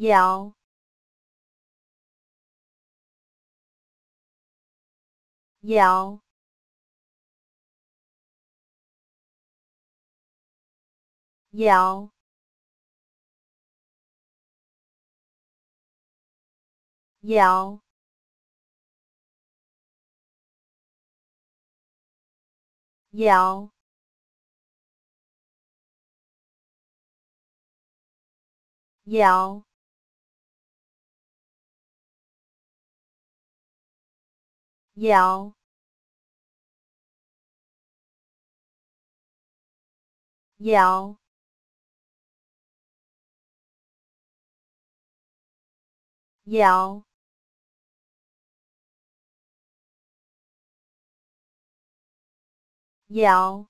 摇，摇，摇，摇。摇，摇。摇